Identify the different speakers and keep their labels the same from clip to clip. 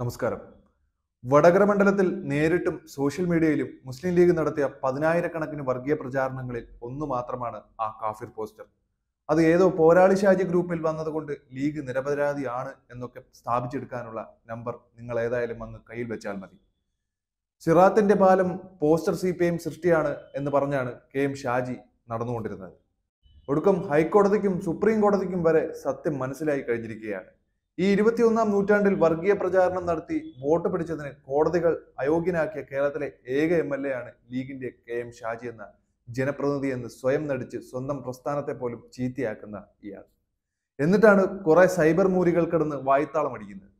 Speaker 1: നമസ്കാരം വടകര മണ്ഡലത്തിൽ നേരിട്ടും സോഷ്യൽ മീഡിയയിലും മുസ്ലിം ലീഗ് നടത്തിയ പതിനായിരക്കണക്കിന് വർഗീയ പ്രചാരണങ്ങളിൽ ഒന്ന് മാത്രമാണ് ആ കാഫിർ പോസ്റ്റർ അത് ഏതോ പോരാളി ഷാജി ഗ്രൂപ്പിൽ വന്നതുകൊണ്ട് ലീഗ് നിരപരാധിയാണ് എന്നൊക്കെ സ്ഥാപിച്ചെടുക്കാനുള്ള നമ്പർ നിങ്ങൾ ഏതായാലും വന്ന് കയ്യിൽ വെച്ചാൽ മതി സിറാത്തിന്റെ പാലം പോസ്റ്റർ സി പി എം സൃഷ്ടിയാണ് എന്ന് പറഞ്ഞാണ് കെ എം ഷാജി നടന്നുകൊണ്ടിരുന്നത് ഒടുക്കം ഹൈക്കോടതിക്കും സുപ്രീം കോടതിക്കും വരെ സത്യം മനസ്സിലായി കഴിഞ്ഞിരിക്കുകയാണ് ഈ ഇരുപത്തിയൊന്നാം നൂറ്റാണ്ടിൽ വർഗീയ പ്രചാരണം നടത്തി വോട്ട് പിടിച്ചതിന് കോടതികൾ അയോഗ്യനാക്കിയ കേരളത്തിലെ ഏക എം എൽ എ ആണ് ലീഗിന്റെ കെ എം ഷാജി എന്ന ജനപ്രതിനിധി എന്ന് സ്വയം നടിച്ച് സ്വന്തം പ്രസ്ഥാനത്തെ പോലും ചീത്തയാക്കുന്ന ഇയാൾ എന്നിട്ടാണ് കുറെ സൈബർ മൂരികൾ കിടന്ന് വായ്ത്താളം അടിക്കുന്നത്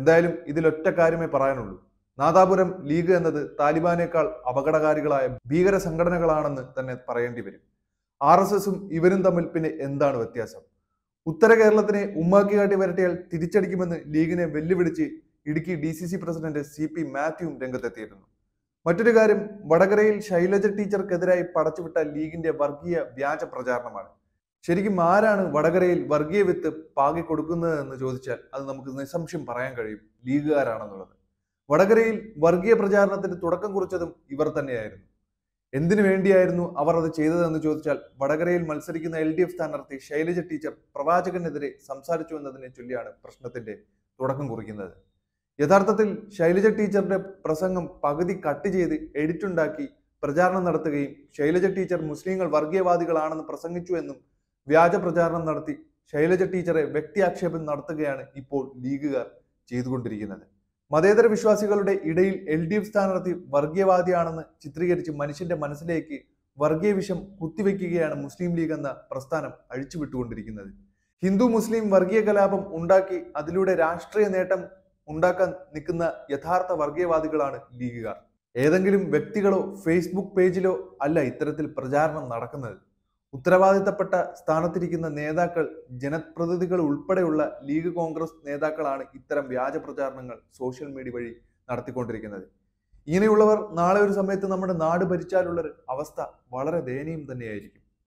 Speaker 1: എന്തായാലും ഇതിലൊറ്റ കാര്യമേ പറയാനുള്ളൂ നാദാപുരം ലീഗ് എന്നത് താലിബാനേക്കാൾ അപകടകാരികളായ ഭീകര സംഘടനകളാണെന്ന് തന്നെ പറയേണ്ടി വരും ആർ എസ് എസും ഇവരും തമ്മിൽ പിന്നെ എന്താണ് വ്യത്യാസം ഉത്തര കേരളത്തിനെ ഉമ്മാക്കി കാട്ടി വരട്ടിയാൽ തിരിച്ചടിക്കുമെന്ന് ലീഗിനെ വെല്ലുവിളിച്ച് Idukki D C C president C P മാത്യുവും രംഗത്തെത്തിയിരുന്നു മറ്റൊരു കാര്യം വടകരയിൽ ശൈലജ ടീച്ചർക്കെതിരായി പടച്ചുവിട്ട ലീഗിന്റെ വർഗീയ വ്യാജ പ്രചാരണമാണ് ശരിക്കും ആരാണ് വടകരയിൽ വർഗീയ വിത്ത് പാകി കൊടുക്കുന്നത് എന്ന് ചോദിച്ചാൽ അത് നമുക്ക് നിസ്സംശയം പറയാൻ കഴിയും ലീഗുകാരാണെന്നുള്ളത് വടകരയിൽ വർഗീയ പ്രചാരണത്തിന് തുടക്കം കുറിച്ചതും ഇവർ തന്നെയായിരുന്നു എന്തിനു വേണ്ടിയായിരുന്നു അവർ അത് ചെയ്തതെന്ന് ചോദിച്ചാൽ വടകരയിൽ മത്സരിക്കുന്ന എൽ ഡി എഫ് സ്ഥാനാർത്ഥി ശൈലജ ടീച്ചർ പ്രവാചകനെതിരെ സംസാരിച്ചു എന്നതിനെ ചൊല്ലിയാണ് പ്രശ്നത്തിന്റെ തുടക്കം കുറിക്കുന്നത് യഥാർത്ഥത്തിൽ ശൈലജ ടീച്ചറുടെ പ്രസംഗം പകുതി കട്ട് ചെയ്ത് ഉണ്ടാക്കി പ്രചാരണം നടത്തുകയും ശൈലജ ടീച്ചർ മുസ്ലിങ്ങൾ വർഗീയവാദികളാണെന്ന് പ്രസംഗിച്ചു എന്നും വ്യാജ പ്രചാരണം നടത്തി ശൈലജ ടീച്ചറെ ആക്ഷേപം നടത്തുകയാണ് ഇപ്പോൾ ലീഗുകാർ ചെയ്തുകൊണ്ടിരിക്കുന്നത് മതേതര വിശ്വാസികളുടെ ഇടയിൽ എൽ ഡി എഫ് സ്ഥാനാർത്ഥി വർഗീയവാദിയാണെന്ന് ചിത്രീകരിച്ച് മനുഷ്യന്റെ മനസ്സിലേക്ക് വർഗീയ വിഷം കുത്തിവെക്കുകയാണ് മുസ്ലിം ലീഗ് എന്ന പ്രസ്ഥാനം അഴിച്ചുവിട്ടുകൊണ്ടിരിക്കുന്നത് ഹിന്ദു മുസ്ലിം വർഗീയ കലാപം ഉണ്ടാക്കി അതിലൂടെ രാഷ്ട്രീയ നേട്ടം ഉണ്ടാക്കാൻ നിൽക്കുന്ന യഥാർത്ഥ വർഗീയവാദികളാണ് ലീഗുകാർ ഏതെങ്കിലും വ്യക്തികളോ ഫേസ്ബുക്ക് പേജിലോ അല്ല ഇത്തരത്തിൽ പ്രചാരണം നടക്കുന്നത് ഉത്തരവാദിത്തപ്പെട്ട സ്ഥാനത്തിരിക്കുന്ന നേതാക്കൾ ജനപ്രതിനിധികൾ ഉൾപ്പെടെയുള്ള ലീഗ് കോൺഗ്രസ് നേതാക്കളാണ് ഇത്തരം വ്യാജ പ്രചാരണങ്ങൾ സോഷ്യൽ മീഡിയ വഴി നടത്തിക്കൊണ്ടിരിക്കുന്നത് ഇങ്ങനെയുള്ളവർ നാളെ ഒരു സമയത്ത് നമ്മുടെ നാട് ഭരിച്ചാലുള്ളൊരു അവസ്ഥ വളരെ ദയനീയം തന്നെയായിരിക്കും